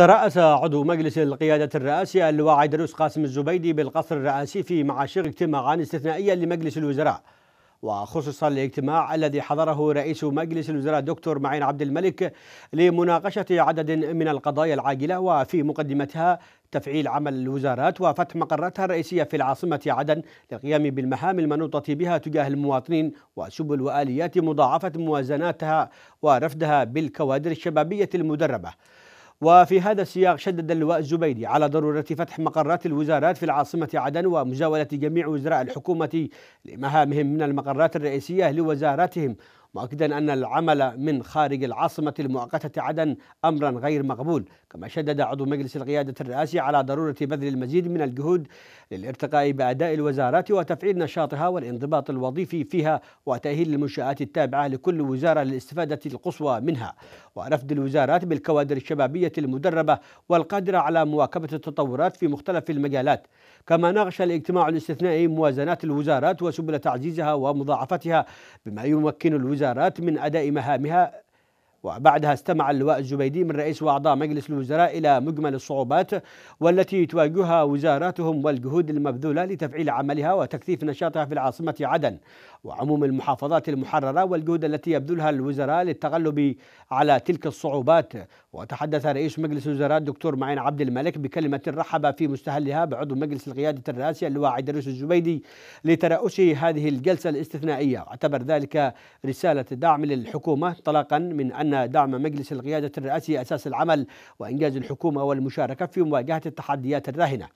ترأس عضو مجلس القيادة الرئاسي اللواء عيدروس قاسم الزبيدي بالقصر الرئاسي في معاشر اجتماعا استثنائيا لمجلس الوزراء وخصوصا الاجتماع الذي حضره رئيس مجلس الوزراء دكتور معين عبد الملك لمناقشة عدد من القضايا العاجلة وفي مقدمتها تفعيل عمل الوزارات وفتح مقراتها الرئيسية في العاصمة عدن للقيام بالمهام المنوطة بها تجاه المواطنين وسبل وآليات مضاعفة موازناتها ورفدها بالكوادر الشبابية المدربة وفي هذا السياق شدد اللواء الزبيدي على ضرورة فتح مقرات الوزارات في العاصمة عدن ومزاولة جميع وزراء الحكومة لمهامهم من المقرات الرئيسية لوزاراتهم مؤكدا أن العمل من خارج العاصمة المؤقتة عدن أمرا غير مقبول كما شدد عضو مجلس القيادة الرئاسي على ضرورة بذل المزيد من الجهود للارتقاء بأداء الوزارات وتفعيل نشاطها والانضباط الوظيفي فيها وتأهيل المنشآت التابعة لكل وزارة للاستفادة القصوى منها ورفد الوزارات بالكوادر الشبابية المدربة والقادرة على مواكبة التطورات في مختلف المجالات كما ناقش الاجتماع الاستثنائي موازنات الوزارات وسبل تعزيزها ومضاعفتها بما يمكن الوزارات الوزارات من اداء مهامها وبعدها استمع اللواء الزبيدي من رئيس وأعضاء مجلس الوزراء إلى مجمل الصعوبات والتي تواجهها وزاراتهم والجهود المبذولة لتفعيل عملها وتكثيف نشاطها في العاصمة عدن وعموم المحافظات المحررة والجهود التي يبذلها الوزراء للتغلب على تلك الصعوبات وتحدث رئيس مجلس الوزراء الدكتور معين عبد الملك بكلمة رحب في مستهلها بعضو مجلس القيادة الرئاسي اللواء عيدروس الزبيدي لترأسه هذه الجلسة الاستثنائية واعتبر ذلك رسالة دعم للحكومة انطلاقا من أن أن دعم مجلس القيادة الرئاسي أساس العمل وإنجاز الحكومة والمشاركة في مواجهة التحديات الراهنة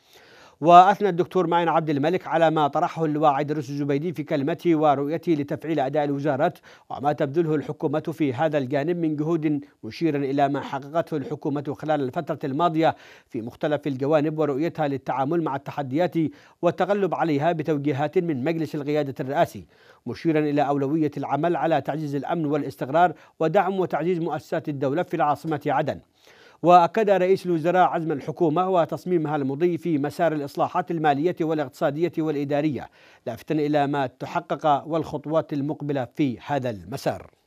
واثنى الدكتور معين عبد الملك على ما طرحه اللواء عيدروس الزبيدي في كلمته ورؤيته لتفعيل اداء الوزارات وما تبذله الحكومه في هذا الجانب من جهود مشيرا الى ما حققته الحكومه خلال الفتره الماضيه في مختلف الجوانب ورؤيتها للتعامل مع التحديات والتغلب عليها بتوجيهات من مجلس القياده الرئاسي مشيرا الى اولويه العمل على تعزيز الامن والاستقرار ودعم وتعزيز مؤسسات الدوله في العاصمه عدن واكد رئيس الوزراء عزم الحكومه وتصميمها المضي في مسار الاصلاحات الماليه والاقتصاديه والاداريه لافتا الى ما تحقق والخطوات المقبله في هذا المسار